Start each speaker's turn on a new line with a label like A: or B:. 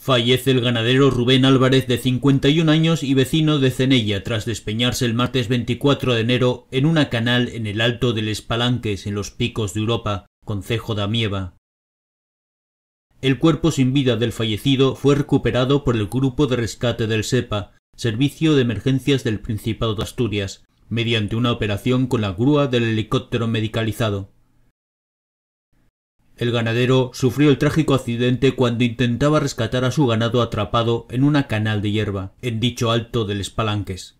A: Fallece el ganadero Rubén Álvarez de 51 años y vecino de Cenella tras despeñarse el martes 24 de enero en una canal en el Alto de Les Palanques en los Picos de Europa, concejo de Amieva. El cuerpo sin vida del fallecido fue recuperado por el Grupo de Rescate del SEPA, Servicio de Emergencias del Principado de Asturias, mediante una operación con la grúa del helicóptero medicalizado. El ganadero sufrió el trágico accidente cuando intentaba rescatar a su ganado atrapado en una canal de hierba, en dicho alto del
B: Espalanques.